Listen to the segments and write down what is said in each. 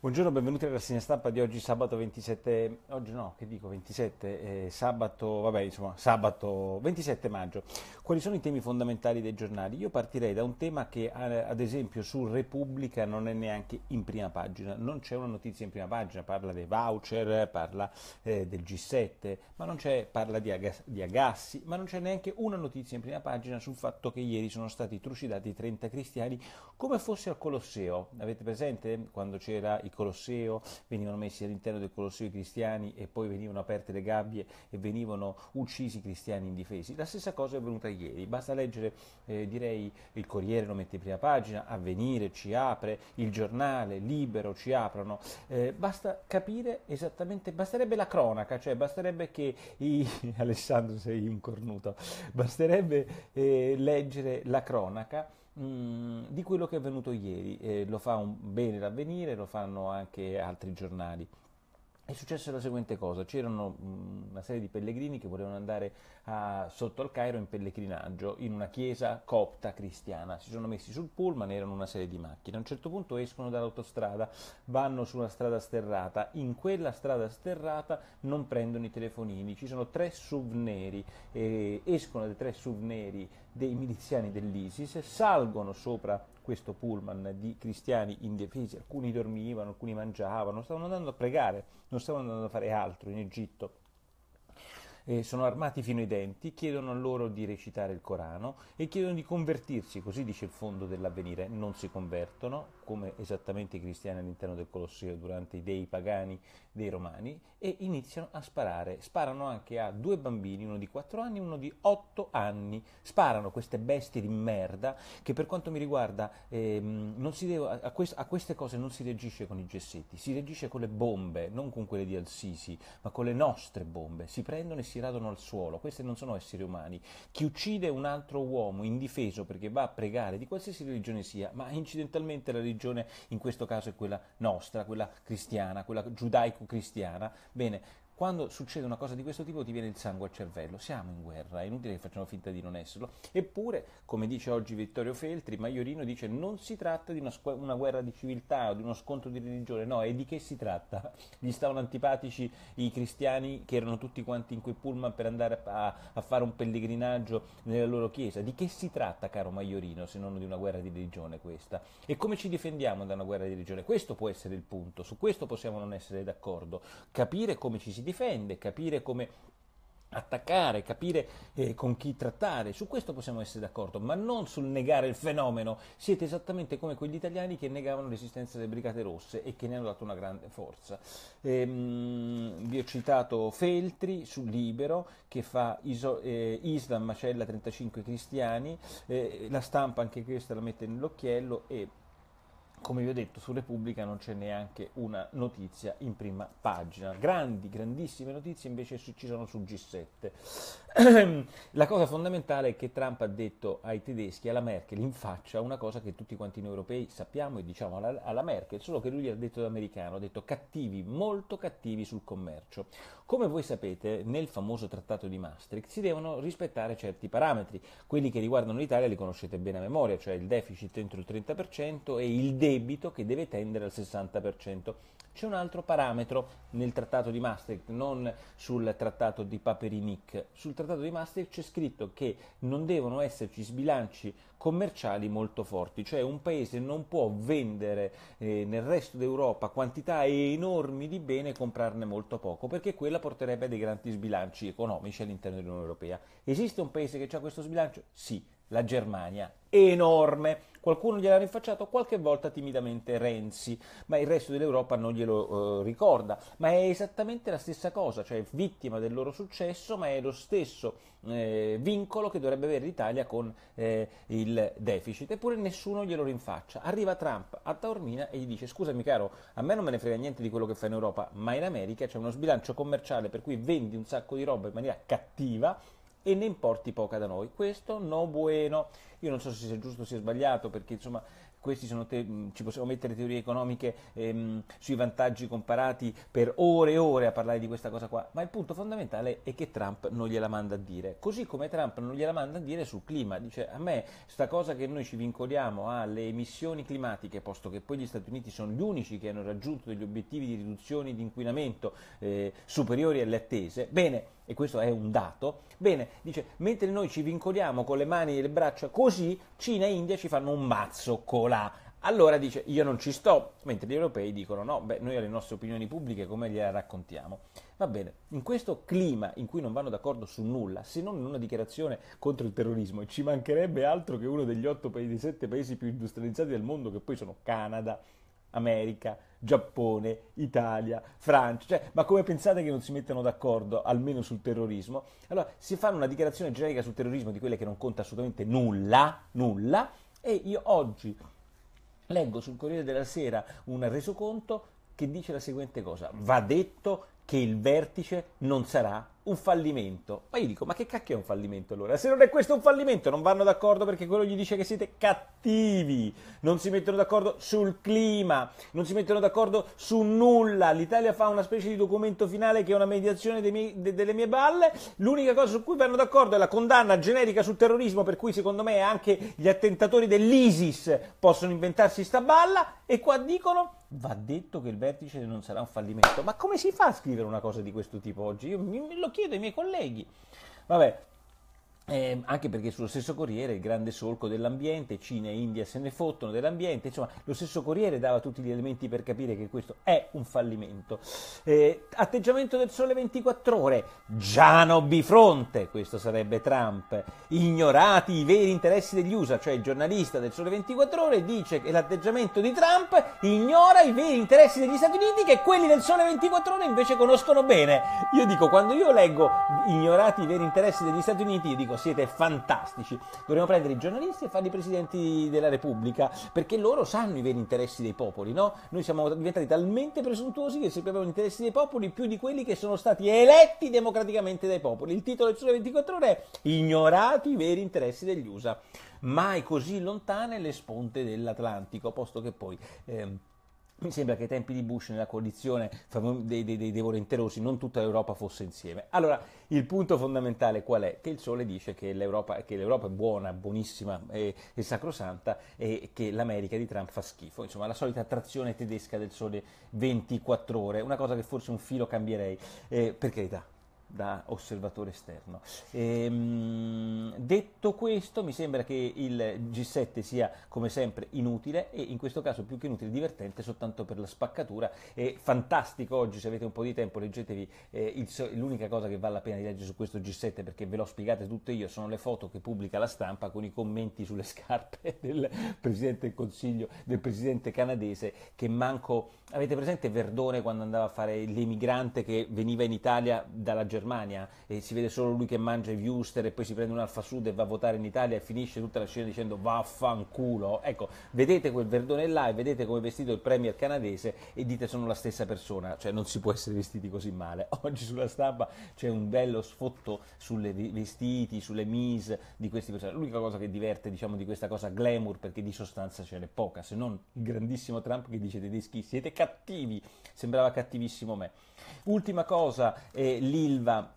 Buongiorno, benvenuti alla rassegna stampa di oggi sabato 27, oggi no, che dico 27, eh, sabato, vabbè insomma sabato 27 maggio. Quali sono i temi fondamentali dei giornali? Io partirei da un tema che ad esempio su Repubblica non è neanche in prima pagina, non c'è una notizia in prima pagina, parla dei voucher, parla eh, del G7, ma non c'è, parla di, agas, di Agassi, ma non c'è neanche una notizia in prima pagina sul fatto che ieri sono stati trucidati 30 cristiani come fosse al Colosseo. Avete presente quando c'era il Colosseo, venivano messi all'interno del Colosseo i cristiani e poi venivano aperte le gabbie e venivano uccisi i cristiani indifesi. La stessa cosa è avvenuta ieri, basta leggere eh, direi il Corriere lo mette in prima pagina, Avvenire ci apre, il giornale, Libero ci aprono, eh, basta capire esattamente, basterebbe la cronaca, cioè basterebbe che i... Alessandro sei un cornuto, basterebbe eh, leggere la cronaca Mm, di quello che è avvenuto ieri. Eh, lo fa un bene l'avvenire, lo fanno anche altri giornali. È successa la seguente cosa, c'erano mm, una serie di pellegrini che volevano andare a, sotto al Cairo in pellegrinaggio in una chiesa copta cristiana, si sono messi sul pullman, erano una serie di macchine, a un certo punto escono dall'autostrada, vanno su una strada sterrata, in quella strada sterrata non prendono i telefonini, ci sono tre SUV neri, eh, escono dai tre SUV neri dei miliziani dell'ISIS, salgono sopra questo pullman di cristiani indefesi, alcuni dormivano, alcuni mangiavano, stavano andando a pregare, non stavano andando a fare altro in Egitto. Eh, sono armati fino ai denti, chiedono a loro di recitare il Corano e chiedono di convertirsi, così dice il fondo dell'avvenire, non si convertono, come esattamente i cristiani all'interno del Colosseo durante i dei pagani dei romani, e iniziano a sparare. Sparano anche a due bambini, uno di 4 anni e uno di 8 anni. Sparano queste bestie di merda che per quanto mi riguarda ehm, deve, a, quest, a, queste cose non si reagisce con i gessetti, si reagisce con le bombe, non con quelle di Al-Sisi, ma con le nostre bombe. Si prendono e si radono al suolo. Questi non sono esseri umani. Chi uccide un altro uomo indifeso perché va a pregare di qualsiasi religione sia, ma incidentalmente la religione religione in questo caso è quella nostra, quella cristiana, quella giudaico-cristiana, bene, quando succede una cosa di questo tipo ti viene il sangue al cervello, siamo in guerra, è inutile che facciamo finta di non esserlo. Eppure, come dice oggi Vittorio Feltri, Maiorino dice non si tratta di una, squ- una guerra di civiltà o di uno scontro di religione, no, è di che si tratta? Gli stavano antipatici i cristiani che erano tutti quanti in quei pullman per andare a, a fare un pellegrinaggio nella loro chiesa, di che si tratta caro Maiorino se non di una guerra di religione questa? E come ci difendiamo da una guerra di religione? Questo può essere il punto, su questo possiamo non essere d'accordo, capire come ci si difende, capire come attaccare, capire eh, con chi trattare, su questo possiamo essere d'accordo, ma non sul negare il fenomeno. Siete esattamente come quegli italiani che negavano l'esistenza delle Brigate Rosse e che ne hanno dato una grande forza. Ehm, vi ho citato Feltri sul Libero che fa iso- eh, Islam macella 35 cristiani, eh, la stampa anche questa la mette nell'occhiello e come vi ho detto su Repubblica non c'è neanche una notizia in prima pagina. Grandi, grandissime notizie invece ci sono su G7. la cosa fondamentale è che Trump ha detto ai tedeschi, alla Merkel, in faccia una cosa che tutti quanti noi europei sappiamo e diciamo alla, alla Merkel, solo che lui ha detto da americano, ha detto cattivi, molto cattivi sul commercio. Come voi sapete, nel famoso trattato di Maastricht si devono rispettare certi parametri, quelli che riguardano l'Italia li conoscete bene a memoria, cioè il deficit entro il 30% e il debito che deve tendere al 60% c'è un altro parametro nel trattato di Maastricht, non sul trattato di Paperinic. Sul trattato di Maastricht c'è scritto che non devono esserci sbilanci commerciali molto forti, cioè un paese non può vendere eh, nel resto d'Europa quantità enormi di bene e comprarne molto poco, perché quella porterebbe a dei grandi sbilanci economici all'interno dell'Unione Europea. Esiste un paese che ha questo sbilancio? Sì la Germania enorme. Qualcuno gliel'ha rinfacciato qualche volta timidamente Renzi, ma il resto dell'Europa non glielo eh, ricorda. Ma è esattamente la stessa cosa, cioè vittima del loro successo, ma è lo stesso eh, vincolo che dovrebbe avere l'Italia con eh, il deficit. Eppure nessuno glielo rinfaccia. Arriva Trump a Taormina e gli dice scusami caro, a me non me ne frega niente di quello che fa in Europa, ma in America c'è uno sbilancio commerciale per cui vendi un sacco di roba in maniera cattiva e ne importi poca da noi. Questo no bueno. Io non so se sia giusto o sia sbagliato, perché insomma questi sono te- mm, ci possiamo mettere teorie economiche ehm, sui vantaggi comparati per ore e ore a parlare di questa cosa qua, ma il punto fondamentale è che Trump non gliela manda a dire, così come Trump non gliela manda a dire sul clima, dice a me sta cosa che noi ci vincoliamo alle emissioni climatiche, posto che poi gli Stati Uniti sono gli unici che hanno raggiunto degli obiettivi di riduzione di inquinamento eh, superiori alle attese, bene, e questo è un dato, bene, dice, mentre noi ci vincoliamo con le mani e le braccia così, Cina e India ci fanno un mazzo colà. Allora dice, io non ci sto, mentre gli europei dicono, no, beh, noi alle nostre opinioni pubbliche come gliela raccontiamo? Va bene, in questo clima in cui non vanno d'accordo su nulla, se non in una dichiarazione contro il terrorismo, e ci mancherebbe altro che uno degli otto paesi, sette paesi più industrializzati del mondo, che poi sono Canada, America, Giappone, Italia, Francia, cioè, ma come pensate che non si mettano d'accordo almeno sul terrorismo? Allora si fanno una dichiarazione generica sul terrorismo di quelle che non conta assolutamente nulla, nulla, e io oggi leggo sul Corriere della Sera un resoconto che dice la seguente cosa, va detto che il vertice non sarà un fallimento. Ma io dico, ma che cacchio è un fallimento allora? Se non è questo un fallimento, non vanno d'accordo perché quello gli dice che siete cattivi, non si mettono d'accordo sul clima, non si mettono d'accordo su nulla. L'Italia fa una specie di documento finale che è una mediazione miei, de, delle mie balle. L'unica cosa su cui vanno d'accordo è la condanna generica sul terrorismo, per cui secondo me anche gli attentatori dell'ISIS possono inventarsi sta balla. E qua dicono, va detto che il vertice non sarà un fallimento. Ma come si fa a scrivere? scrivere una cosa di questo tipo oggi? Io me lo chiedo ai miei colleghi. Vabbè, eh, anche perché sullo stesso Corriere il grande solco dell'ambiente, Cina e India se ne fottono dell'ambiente, insomma lo stesso Corriere dava tutti gli elementi per capire che questo è un fallimento. Eh, atteggiamento del sole 24 ore, Giano bifronte, questo sarebbe Trump, ignorati i veri interessi degli USA, cioè il giornalista del sole 24 ore dice che l'atteggiamento di Trump ignora i veri interessi degli Stati Uniti che quelli del sole 24 ore invece conoscono bene. Io dico, quando io leggo ignorati i veri interessi degli Stati Uniti, io dico siete fantastici. Dovremmo prendere i giornalisti e farli presidenti della Repubblica, perché loro sanno i veri interessi dei popoli, no? Noi siamo diventati talmente presuntuosi che sappiamo gli interessi dei popoli più di quelli che sono stati eletti democraticamente dai popoli. Il titolo del Sole 24 Ore è Ignorati i veri interessi degli USA. Mai così lontane le sponte dell'Atlantico, posto che poi... Eh, mi sembra che ai tempi di Bush, nella coalizione dei, dei, dei, dei volenterosi, non tutta l'Europa fosse insieme. Allora, il punto fondamentale qual è? Che il Sole dice che l'Europa, che l'Europa è buona, buonissima e eh, sacrosanta e che l'America di Trump fa schifo. Insomma, la solita attrazione tedesca del Sole 24 ore, una cosa che forse un filo cambierei, eh, per carità da osservatore esterno. Ehm, detto questo, mi sembra che il G7 sia come sempre inutile e in questo caso più che inutile divertente soltanto per la spaccatura. È fantastico oggi, se avete un po' di tempo, leggetevi eh, il, l'unica cosa che vale la pena di leggere su questo G7 perché ve l'ho spiegate tutte io, sono le foto che pubblica la stampa con i commenti sulle scarpe del Presidente del Consiglio, del Presidente canadese che manco... Avete presente Verdone quando andava a fare l'emigrante che veniva in Italia dalla Germania? Germania e si vede solo lui che mangia i viewster e poi si prende un Alfa Sud e va a votare in Italia e finisce tutta la scena dicendo vaffanculo. Ecco, vedete quel verdone là e vedete come è vestito il premier canadese e dite sono la stessa persona, cioè non si può essere vestiti così male. Oggi sulla stampa c'è un bello sfotto sulle vestiti, sulle mise di questi personaggi. L'unica cosa che diverte diciamo di questa cosa glamour perché di sostanza ce n'è poca, se non il grandissimo Trump che dice tedeschi siete cattivi, sembrava cattivissimo me. Ultima cosa, eh, l'ILVA arriva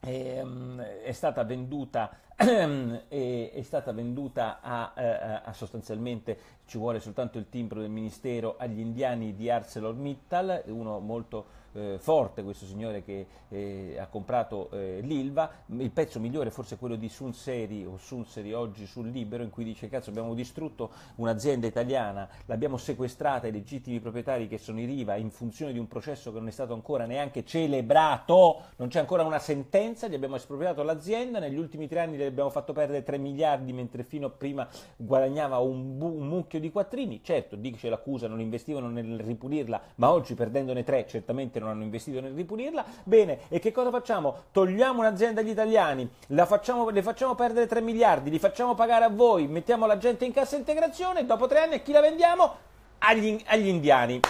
ehm, è stata venduta, è stata venduta a, eh, a, a, sostanzialmente, ci vuole soltanto il timbro del ministero, agli indiani di ArcelorMittal, uno molto eh, forte questo signore che eh, ha comprato eh, l'Ilva, il pezzo migliore forse è quello di Sunseri o Sunseri oggi sul Libero in cui dice cazzo abbiamo distrutto un'azienda italiana, l'abbiamo sequestrata ai legittimi proprietari che sono i Riva in funzione di un processo che non è stato ancora neanche celebrato, non c'è ancora una sentenza, gli abbiamo espropriato l'azienda, negli ultimi tre anni gli abbiamo fatto perdere 3 miliardi mentre fino a prima guadagnava un, bu- un mucchio di quattrini, certo dice l'accusa non investivano nel ripulirla, ma oggi perdendone 3 certamente non hanno investito nel ripulirla. Bene, e che cosa facciamo? Togliamo un'azienda agli italiani, facciamo, le facciamo perdere 3 miliardi, li facciamo pagare a voi, mettiamo la gente in cassa integrazione, dopo tre anni a chi la vendiamo? agli, agli indiani.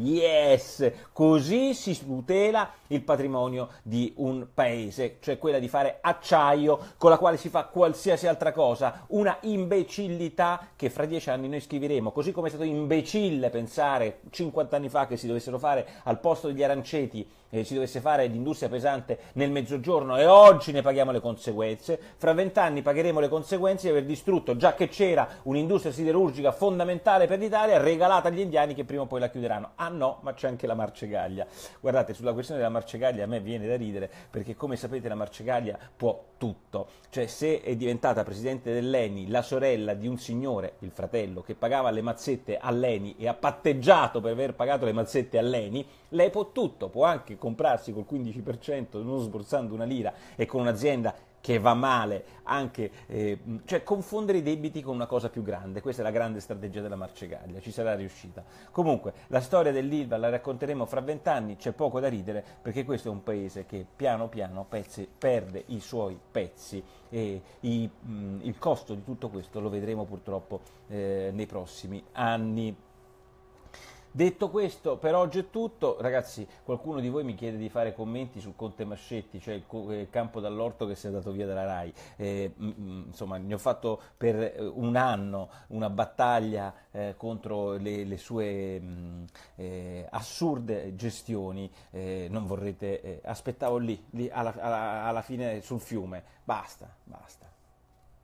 Yes! Così si tutela il patrimonio di un paese, cioè quella di fare acciaio con la quale si fa qualsiasi altra cosa, una imbecillità che fra dieci anni noi scriveremo, così come è stato imbecille pensare 50 anni fa che si dovessero fare al posto degli aranceti eh, si dovesse fare l'industria pesante nel mezzogiorno e oggi ne paghiamo le conseguenze, fra vent'anni pagheremo le conseguenze di aver distrutto, già che c'era un'industria siderurgica fondamentale per l'Italia, regalata agli indiani che prima o poi la chiuderanno. Ah no, ma c'è anche la marcegaglia. Guardate, sulla questione della marcegaglia a me viene da ridere, perché come sapete la marcegaglia può tutto. Cioè se è diventata presidente dell'ENI la sorella di un signore, il fratello, che pagava le mazzette all'ENI e ha patteggiato per aver pagato le mazzette all'ENI, lei può tutto, può anche comprarsi col 15%, non sborsando una lira e con un'azienda che va male, anche, eh, cioè confondere i debiti con una cosa più grande, questa è la grande strategia della Marcegaglia, ci sarà riuscita. Comunque, la storia dell'Ilva la racconteremo fra vent'anni, c'è poco da ridere, perché questo è un paese che piano piano pezzi, perde i suoi pezzi e i, mh, mm, il costo di tutto questo lo vedremo purtroppo eh, nei prossimi anni. Detto questo, per oggi è tutto. Ragazzi, qualcuno di voi mi chiede di fare commenti sul Conte Mascetti, cioè il, eh, campo dall'orto che si è andato via dalla RAI. Eh, insomma, ne ho fatto per eh, un anno una battaglia eh, contro le, le sue mh, eh, assurde gestioni. Eh, non vorrete... aspettavo lì, lì alla, alla, alla fine sul fiume. Basta, basta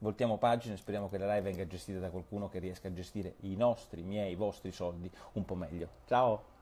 voltiamo pagina e speriamo che la RAI venga gestita da qualcuno che riesca a gestire i nostri, i miei, i vostri soldi un po' meglio. Ciao!